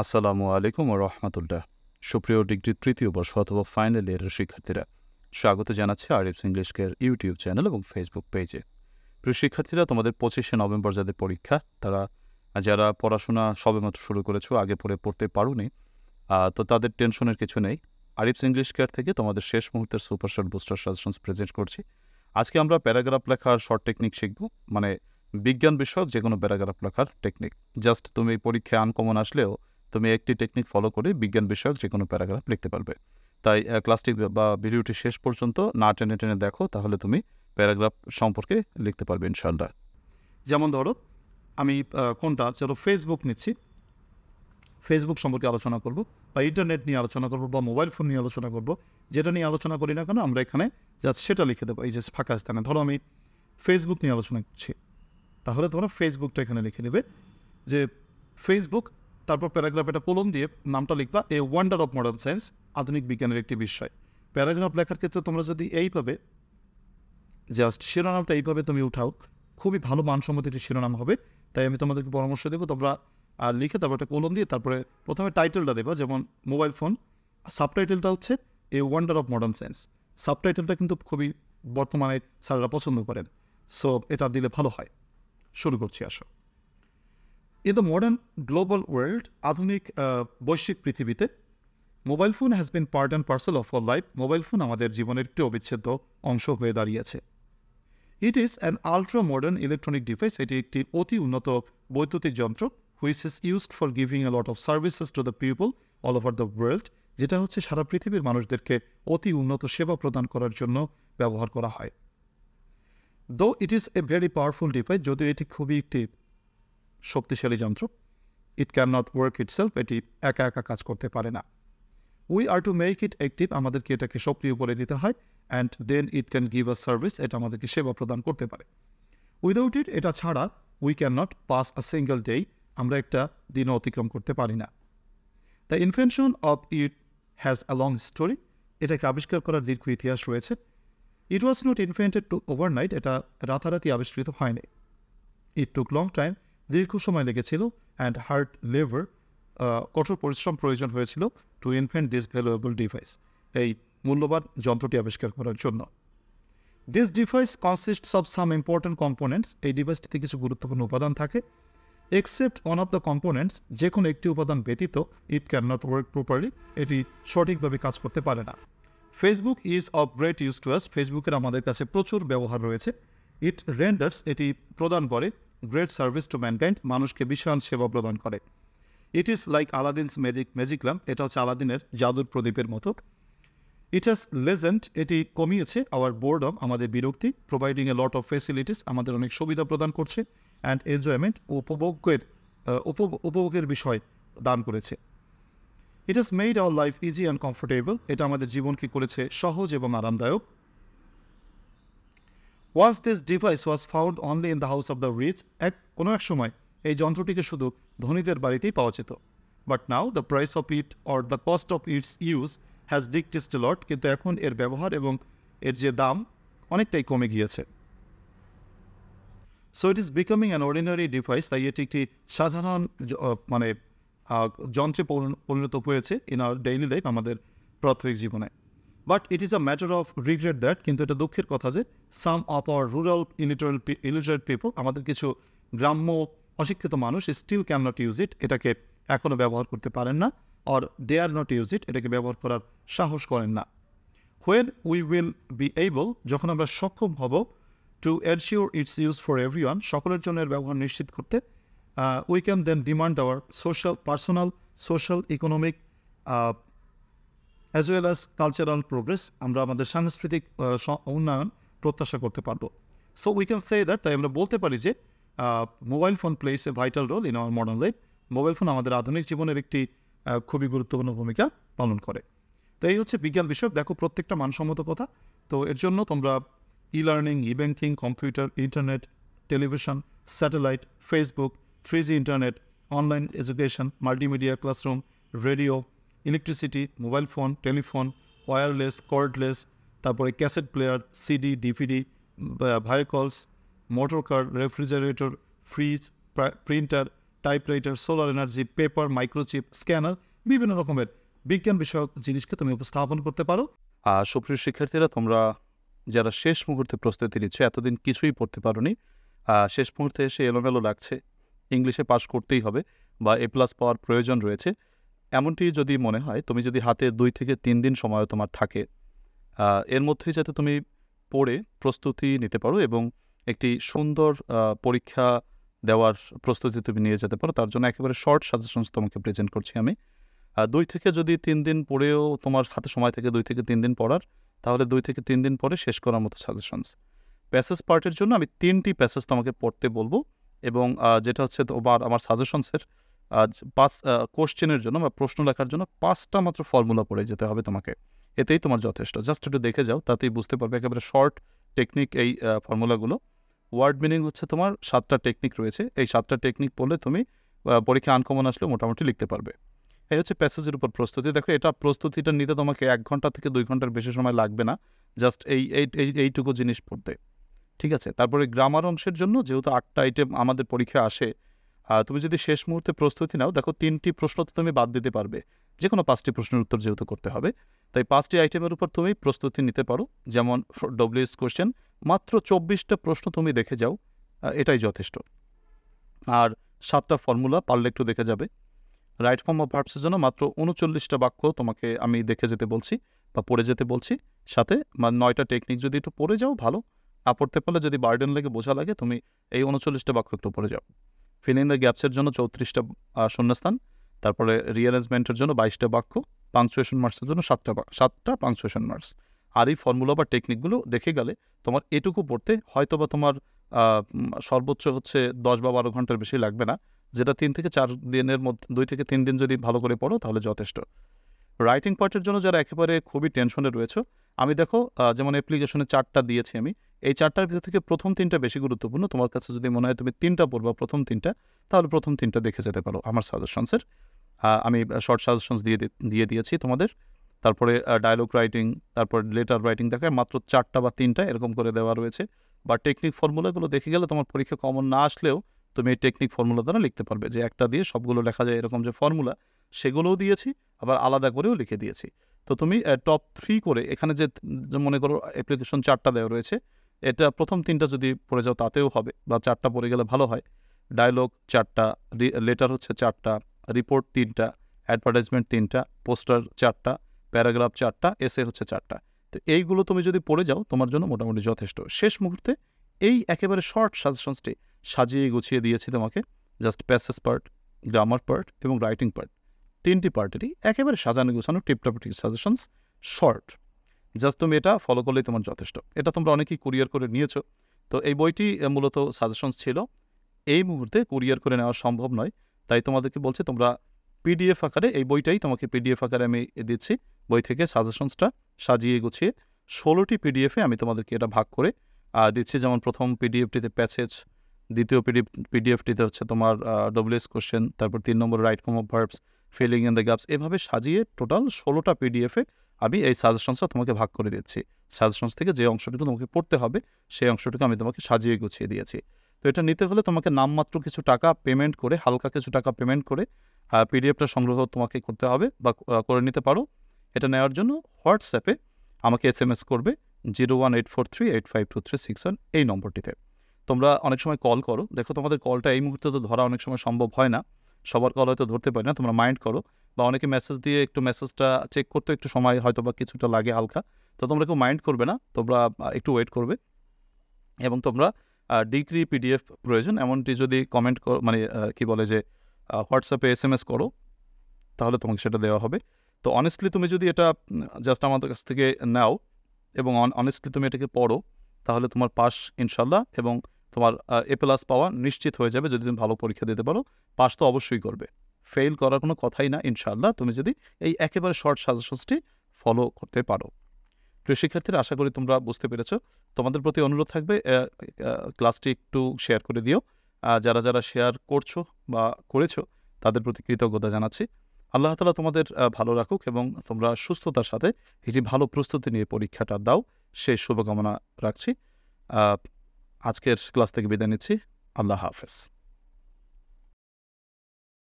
আসসালামু আলাইকুম ও রহমতুল্লাহ সুপ্রিয় ডিগ্রির তৃতীয় বর্ষ অথবা ফাইনাল ইয়ারের শিক্ষার্থীরা স্বাগত জানাচ্ছি আরিফস ইংলিশকের ইউটিউব চ্যানেল এবং ফেসবুক পেজে প্রিয় শিক্ষার্থীরা তোমাদের পঁচিশে নভেম্বর যাদের পরীক্ষা তারা যারা পড়াশোনা সবেমাত্র শুরু করেছো আগে পরে পড়তে পারোনি তো তাদের টেনশনের কিছু নেই আরিফস ইংলিশ কেয়ার থেকে তোমাদের শেষ মুহূর্তের সুপার বুস্টার সাজেশনস প্রেজেন্ট করছি আজকে আমরা প্যারাগ্রাফ লেখার শর্ট টেকনিক শিখব মানে বিজ্ঞান বিষয়ক যে কোনো প্যারাগ্রাফ লেখার টেকনিক জাস্ট তুমি পরীক্ষায় আনকমন আসলেও তুমি একটি টেকনিক ফলো করে বিজ্ঞান বিষয়ক যে কোনো প্যারাগ্রাফ লিখতে পারবে তাই ক্লাসটি বা ভিডিওটি শেষ পর্যন্ত না টেনে টেনে দেখো তাহলে তুমি প্যারাগ্রাফ সম্পর্কে লিখতে পারবে ইনশাল্লাহ যেমন ধরো আমি কোনটা চলো ফেসবুক নিচ্ছি ফেসবুক সম্পর্কে আলোচনা করব বা ইন্টারনেট নিয়ে আলোচনা করব বা মোবাইল ফোন নিয়ে আলোচনা করব যেটা নিয়ে আলোচনা করি না কেন আমরা এখানে যা সেটা লিখে দেবো এই যে ফাঁকা স্থানে ধরো আমি ফেসবুক নিয়ে আলোচনা করছি তাহলে তোমরা ফেসবুকটা এখানে লিখে দেবে যে ফেসবুক তারপর প্যারাগ্রাফ এটা কলম দিয়ে নামটা লিখবা a wonder of modern science আধুনিক বিজ্ঞানের একটি বিষয় প্যারাগ্রাফ লেখার ক্ষেত্রে তোমরা যদি এইভাবে জাস্ট শিরোনামটা এইভাবে তুমি উঠাও খুবই ভালো মানসম্মত একটি শিরোনাম হবে তাই আমি তোমাদেরকে পরামর্শ দেবো তোমরা আর লিখে তারপর একটা কলম দিয়ে তারপরে প্রথমে টাইটেলটা দেবা যেমন মোবাইল ফোন সাবটাইটেলটা হচ্ছে a wonder of modern science সাবটাইটেলটা কিন্তু খুবই বর্তমানে স্যাররা পছন্দ করেন সো এটা দিলে ভালো হয় শুরু করছি আসো in the modern global world আধুনিক বৈশ্বিক পৃথিবীতে mobile phone has been part and parcel of our life mobile phone আমাদের জীবনের একটি অবিচ্ছেদ্য অংশ হয়ে দাঁড়িয়েছে it is an ultra modern electronic device এটি একটি অতি উন্নত বৈদ্যুতিক যন্ত্র which is used for giving a lot of services to the people all over the world যেটা হচ্ছে সারা পৃথিবীর মানুষদেরকে অতি উন্নত সেবা প্রদান করার জন্য ব্যবহার করা হয় though it is a very powerful device যদিও এটি খুবই একটি শক্তিশালী যন্ত্র it can not work itself এটি একা একা কাজ করতে পারে না we are to make it active আমাদেরকে এটাকে সক্রিয় করে দিতে হয় and then it can give a service এটা আমাদেরকে সেবা প্রদান করতে পারে উইদাউট ইট এটা ছাড়া we can not pass a single day আমরা একটা দিন অতিক্রম করতে পারি না the invention of it has a long story এটাকে আবিষ্কার করার দীর্ঘ ইতিহাস রয়েছে it was not invented to overnight এটা রাতারাতি আবিষ্কৃত হয়নি ইট টুক লং টাইম দীর্ঘ সময় লেগেছিল অ্যান্ড হার্ট লেভার কঠোর পরিশ্রম প্রয়োজন হয়েছিল to invent this valuable device এই মূল্যবান যন্ত্রটি আবিষ্কার করার জন্য this device consists of some important components এই ডিভাইসটিতে কিছু গুরুত্বপূর্ণ উপাদান থাকে except one of the components যে কোনো একটি উপাদান ব্যতীত it can not work properly এটি সঠিকভাবে কাজ করতে পারে না Facebook is of great use to us ফেসবুকের আমাদের কাছে প্রচুর ব্যবহার রয়েছে ইট রেন্ডার্স এটি প্রদান করে গ্রেট সার্ভিস টু ম্যানকাইন্ড মানুষকে বিশাল সেবা প্রদান করে it is like Aladdin's magic magic lamp এটা হচ্ছে আলাদিনের জাদুর প্রদীপের মতো ইট হ্যাজ লেজেন্ড এটি কমিয়েছে আওয়ার বোর্ডম আমাদের বিরক্তি providing a lot of facilities আমাদের অনেক সুবিধা প্রদান করছে অ্যান্ড এনজয়মেন্ট উপভোগের উপভোগের বিষয় দান করেছে it has made our life easy and comfortable এটা আমাদের জীবনকে করেছে সহজ এবং আরামদায়ক once this device was found only in the house of the rich এক কোনো এক সময় এই যন্ত্রটিকে শুধু ধনীদের বাড়িতেই পাওয়া যেত but now the price of it or the cost of its use has decreased lot কিন্তু এখন এর ব্যবহার এবং এর যে দাম অনেকটাই কমে গিয়েছে so it is becoming an ordinary device তাই এটি একটি সাধারণ মানে যন্ত্রে পরিণত হয়েছে ইন আওয়ার ডেইলি লাইফ আমাদের প্রাথমিক জীবনে but it is a matter of regret that কিন্তু এটা দুঃখের কথা যে some of our rural illiteral illiterate people আমাদের কিছু গ্রাম্য অশিক্ষিত মানুষ still can not use it এটাকে এখনও ব্যবহার করতে পারেন না or they are not use it এটাকে ব্যবহার করার সাহস করেন না when we will be able যখন আমরা সক্ষম হব to ensure its use for everyone সকলের জন্য এর ব্যবহার নিশ্চিত করতে we can then demand our social personal social economic as well as cultural progress আমরা আমাদের সাংস্কৃতিক উন্নয়ন প্রত্যাশা করতে পারবো so we can say that তাই আমরা বলতে পারি যে mobile phone plays a vital role in our modern life mobile phone আমাদের আধুনিক জীবনের একটি খুবই গুরুত্বপূর্ণ ভূমিকা পালন করে তো এই হচ্ছে বিজ্ঞান বিষয়ক দেখো প্রত্যেকটা মানসম্মত কথা তো এর জন্য তোমরা e learning e banking computer internet television satellite Facebook three G internet online education multimedia classroom radio electricity mobile phone telephone wireless cordless তারপরে cassette player CD DVD vehicles motor car refrigerator fridge printer typewriter solar energy paper microchip scanner বিভিন্ন রকমের বিজ্ঞান বিষয়ক জিনিসকে তুমি উপস্থাপন করতে পারো আর সুপ্রিয় শিক্ষার্থীরা তোমরা যারা শেষ মুহূর্তে প্রস্তুতি নিচ্ছ এতদিন কিছুই পড়তে পারোনি শেষ মুহূর্তে এসে এলোমেলো লাগছে ইংলিশে পাশ করতেই হবে বা এ প্লাস পাওয়ার প্রয়োজন রয়েছে এমনটি যদি মনে হয় তুমি যদি হাতে দুই থেকে তিন দিন সময় তোমার থাকে এর মধ্যেই যাতে তুমি পড়ে প্রস্তুতি নিতে পারো এবং একটি সুন্দর পরীক্ষা দেওয়ার প্রস্তুতি তুমি নিয়ে যেতে পারো তার জন্য একেবারে শর্ট সাজেশনস তোমাকে প্রেজেন্ট করছি আমি দুই থেকে যদি তিন দিন পড়েও তোমার হাতে সময় থেকে দুই থেকে তিন দিন পড়ার তাহলে দুই থেকে তিন দিন পরে শেষ করার মতো সাজেশনস প্যাসেজ পার্টের জন্য আমি তিনটি প্যাসেজ তোমাকে পড়তে বলবো এবং যেটা হচ্ছে তোমার আমার সাজেশনসের আজ পাঁচ কোশ্চেনের জন্য বা প্রশ্ন লেখার জন্য পাঁচটা মাত্র ফর্মুলা পড়ে যেতে হবে তোমাকে এতেই তোমার যথেষ্ট জাস্ট একটু দেখে যাও তাতেই বুঝতে পারবে একেবারে শর্ট টেকনিক এই ফর্মুলাগুলো ওয়ার্ড মিনিং হচ্ছে তোমার সাতটা টেকনিক রয়েছে এই সাতটা টেকনিক পড়লে তুমি পরীক্ষা আনকমন আসলে মোটামুটি লিখতে পারবে এই হচ্ছে প্যাসেজের উপর প্রস্তুতি দেখো এটা প্রস্তুতিটা নিতে তোমাকে এক ঘন্টা থেকে দুই ঘন্টার বেশি সময় লাগবে না জাস্ট এই এইটুকু জিনিস পড়তে ঠিক আছে তারপরে গ্রামার অংশের জন্য যেহেতু আটটা আইটেম আমাদের পরীক্ষা আসে তুমি যদি শেষ মুহূর্তে প্রস্তুতি নাও দেখো তিনটি প্রশ্ন তো তুমি বাদ দিতে পারবে যে কোনো পাঁচটি প্রশ্নের উত্তর যেহেতু করতে হবে তাই পাঁচটি আইটেমের উপর তুমি প্রস্তুতি নিতে পারো যেমন ডব্লিউএস কোয়েশ্চেন মাত্র চব্বিশটা প্রশ্ন তুমি দেখে যাও এটাই যথেষ্ট আর সাতটা ফর্মুলা পারলে একটু দেখে যাবে রাইট ফর্ম অফ ভার্বসের জন্য মাত্র উনচল্লিশটা বাক্য তোমাকে আমি দেখে যেতে বলছি বা পড়ে যেতে বলছি সাথে নয়টা টেকনিক যদি একটু পড়ে যাও ভালো না পড়তে পারলে যদি বার্ডেন লেগে বোঝা লাগে তুমি এই উনচল্লিশটা বাক্য একটু পড়ে যাও ফিলিং দ্য গ্যাপসের জন্য চৌত্রিশটা শূন্যস্থান তারপরে রিঅ্যারেঞ্জমেন্টের জন্য বাইশটা বাক্য পাংচুয়েশন মার্কসের জন্য সাতটা সাতটা পাংচুয়েশন মার্কস আর এই ফর্মুলা বা টেকনিকগুলো দেখে গেলে তোমার এটুকু পড়তে হয়তোবা তোমার সর্বোচ্চ হচ্ছে দশ বা বারো ঘন্টার বেশি লাগবে না যেটা তিন থেকে চার দিনের মধ্যে দুই থেকে তিন দিন যদি ভালো করে পড়ো তাহলে যথেষ্ট রাইটিং পার্টের জন্য যারা একেবারে খুবই টেনশনে রয়েছে আমি দেখো যেমন অ্যাপ্লিকেশনে চারটা দিয়েছি আমি এই চারটার ভিতর থেকে প্রথম তিনটা বেশি গুরুত্বপূর্ণ তোমার কাছে যদি মনে হয় তুমি তিনটা পড়বা প্রথম তিনটা তাহলে প্রথম তিনটা দেখে যেতে পারো আমার সাজেশনসের আমি শর্ট সাজেশনস দিয়ে দিয়ে দিয়েছি তোমাদের তারপরে ডায়লগ রাইটিং তারপর লেটার রাইটিং দেখে মাত্র চারটা বা তিনটা এরকম করে দেওয়া রয়েছে বা টেকনিক ফর্মুলাগুলো দেখে গেলে তোমার পরীক্ষা কমন না আসলেও তুমি এই টেকনিক ফর্মুলা দ্বারা লিখতে পারবে যে একটা দিয়ে সবগুলো লেখা যায় এরকম যে ফর্মুলা সেগুলোও দিয়েছি আবার আলাদা করেও লিখে দিয়েছি তো তুমি টপ থ্রি করে এখানে যে মনে করো অ্যাপ্লিকেশন চারটা দেওয়া রয়েছে এটা প্রথম তিনটা যদি পড়ে যাও তাতেও হবে বা চারটা পড়ে গেলে ভালো হয় ডায়লগ চারটা লেটার হচ্ছে চারটা রিপোর্ট তিনটা অ্যাডভার্টাইজমেন্ট তিনটা পোস্টার চারটা প্যারাগ্রাফ চারটা এসে হচ্ছে চারটা তো এইগুলো তুমি যদি পড়ে যাও তোমার জন্য মোটামুটি যথেষ্ট শেষ মুহূর্তে এই একেবারে শর্ট সাজেশনসটি সাজিয়ে গুছিয়ে দিয়েছি তোমাকে just passage part grammar part এবং রাইটিং পার্ট তিনটি পার্টেরই একেবারে সাজানো গুছানো টিপটাপটি সাজেশনস শর্ট জাস্ট তুমি এটা ফলো করলেই তোমার যথেষ্ট এটা তোমরা অনেকেই কুরিয়ার করে নিয়েছ তো এই বইটি মূলত সাজেশনস ছিল এই মুহূর্তে কুরিয়ার করে নেওয়া সম্ভব নয় তাই তোমাদেরকে বলছি তোমরা পিডিএফ আকারে এই বইটাই তোমাকে পিডিএফ আকারে আমি দিচ্ছি বই থেকে সাজেশনসটা সাজিয়ে গুছিয়ে ষোলোটি পিডিএফে আমি তোমাদেরকে এটা ভাগ করে দিচ্ছি যেমন প্রথম পিডিএফটিতে প্যাসেজ দ্বিতীয় পিডিএফ পিডিএফটিতে হচ্ছে তোমার ডব্লিউএস কোশ্চেন তারপর তিন নম্বর রাইট কম of verbs filling in the gaps এভাবে সাজিয়ে টোটাল ষোলোটা পিডিএফে আমি এই সাজেশনসটা তোমাকে ভাগ করে দিচ্ছি সাজেশনস থেকে যে অংশটুকু তোমাকে পড়তে হবে সেই অংশটুকু আমি তোমাকে সাজিয়ে গুছিয়ে দিয়েছি তো এটা নিতে হলে তোমাকে নামমাত্র কিছু টাকা পেমেন্ট করে হালকা কিছু টাকা পেমেন্ট করে পিডিএফটা সংগ্রহ তোমাকে করতে হবে বা করে নিতে পারো এটা নেওয়ার জন্য হোয়াটসঅ্যাপে আমাকে এস এম এস করবে zero one eight four three eight five two three six one এই নম্বরটিতে তোমরা অনেক সময় কল করো দেখো তোমাদের কলটা এই মুহূর্তে তো ধরা অনেক সময় সম্ভব হয় না সবার কল হয়তো ধরতে পারি না তোমরা মাইন্ড করো বা অনেকে মেসেজ দিয়ে একটু মেসেজটা চেক করতে একটু সময় হয়তো বা কিছুটা লাগে হালকা তো তোমরা কেউ মাইন্ড করবে না তোমরা একটু ওয়েট করবে এবং তোমরা ডিগ্রি পিডিএফ প্রয়োজন এমনটি যদি কমেন্ট মানে কি বলে যে হোয়াটসঅ্যাপে এস এম এস করো তাহলে তোমাকে সেটা দেওয়া হবে তো অনেস্টলি তুমি যদি এটা জাস্ট আমাদের কাছ থেকে নাও এবং অনেস্টলি তুমি এটাকে পড়ো তাহলে তোমার পাস ইনশাল্লাহ এবং তোমার এ প্লাস পাওয়া নিশ্চিত হয়ে যাবে যদি তুমি ভালো পরীক্ষা দিতে পারো পাস তো অবশ্যই করবে ফেল করার কোনো কথাই না ইনশাআল্লাহ তুমি যদি এই একেবারে শর্ট সাজেশনসটি ফলো করতে পারো প্রিয় শিক্ষার্থীর আশা করি তোমরা বুঝতে পেরেছ তোমাদের প্রতি অনুরোধ থাকবে ক্লাসটি একটু শেয়ার করে দিও যারা যারা শেয়ার করছো বা করেছো তাদের প্রতি কৃতজ্ঞতা জানাচ্ছি আল্লাহ তালা তোমাদের ভালো রাখুক এবং তোমরা সুস্থতার সাথে একটি ভালো প্রস্তুতি নিয়ে পরীক্ষাটা দাও সেই শুভকামনা রাখছি আজকের ক্লাস থেকে বিদায় নিচ্ছি আল্লাহ হাফেজ